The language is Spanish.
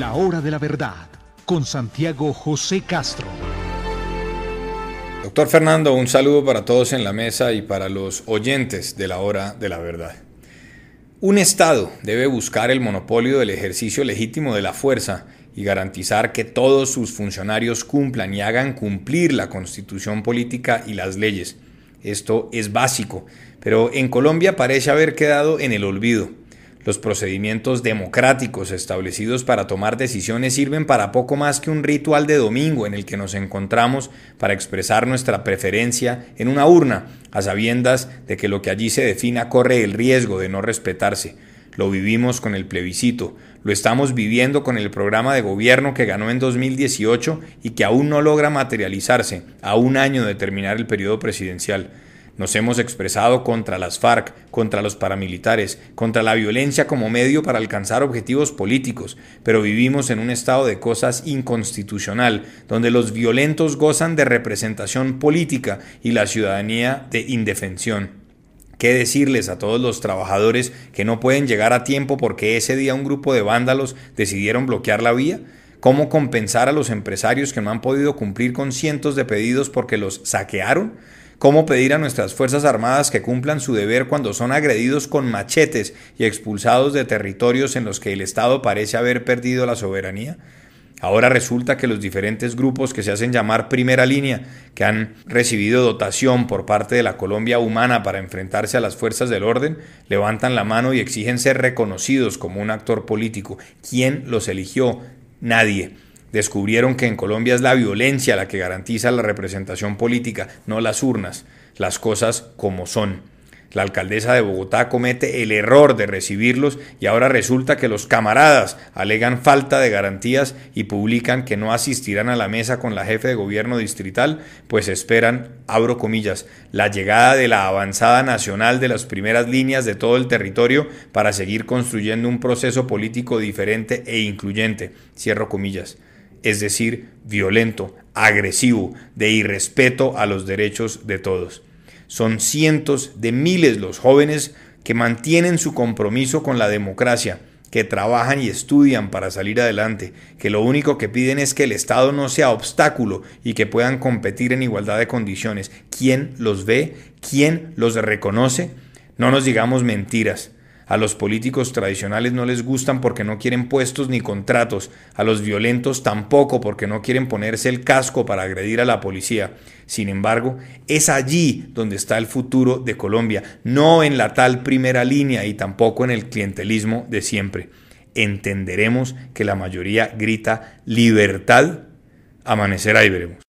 La hora de la verdad con Santiago José Castro. Doctor Fernando, un saludo para todos en la mesa y para los oyentes de la hora de la verdad. Un Estado debe buscar el monopolio del ejercicio legítimo de la fuerza y garantizar que todos sus funcionarios cumplan y hagan cumplir la constitución política y las leyes. Esto es básico, pero en Colombia parece haber quedado en el olvido. Los procedimientos democráticos establecidos para tomar decisiones sirven para poco más que un ritual de domingo en el que nos encontramos para expresar nuestra preferencia en una urna, a sabiendas de que lo que allí se defina corre el riesgo de no respetarse. Lo vivimos con el plebiscito, lo estamos viviendo con el programa de gobierno que ganó en 2018 y que aún no logra materializarse a un año de terminar el periodo presidencial. Nos hemos expresado contra las FARC, contra los paramilitares, contra la violencia como medio para alcanzar objetivos políticos, pero vivimos en un estado de cosas inconstitucional, donde los violentos gozan de representación política y la ciudadanía de indefensión. ¿Qué decirles a todos los trabajadores que no pueden llegar a tiempo porque ese día un grupo de vándalos decidieron bloquear la vía? ¿Cómo compensar a los empresarios que no han podido cumplir con cientos de pedidos porque los saquearon? cómo pedir a nuestras Fuerzas Armadas que cumplan su deber cuando son agredidos con machetes y expulsados de territorios en los que el Estado parece haber perdido la soberanía. Ahora resulta que los diferentes grupos que se hacen llamar primera línea, que han recibido dotación por parte de la Colombia humana para enfrentarse a las fuerzas del orden, levantan la mano y exigen ser reconocidos como un actor político. ¿Quién los eligió? Nadie descubrieron que en Colombia es la violencia la que garantiza la representación política, no las urnas, las cosas como son. La alcaldesa de Bogotá comete el error de recibirlos y ahora resulta que los camaradas alegan falta de garantías y publican que no asistirán a la mesa con la jefe de gobierno distrital, pues esperan, abro comillas, la llegada de la avanzada nacional de las primeras líneas de todo el territorio para seguir construyendo un proceso político diferente e incluyente. Cierro comillas es decir, violento, agresivo, de irrespeto a los derechos de todos. Son cientos de miles los jóvenes que mantienen su compromiso con la democracia, que trabajan y estudian para salir adelante, que lo único que piden es que el Estado no sea obstáculo y que puedan competir en igualdad de condiciones. ¿Quién los ve? ¿Quién los reconoce? No nos digamos mentiras. A los políticos tradicionales no les gustan porque no quieren puestos ni contratos. A los violentos tampoco porque no quieren ponerse el casco para agredir a la policía. Sin embargo, es allí donde está el futuro de Colombia, no en la tal primera línea y tampoco en el clientelismo de siempre. Entenderemos que la mayoría grita libertad. Amanecerá y veremos.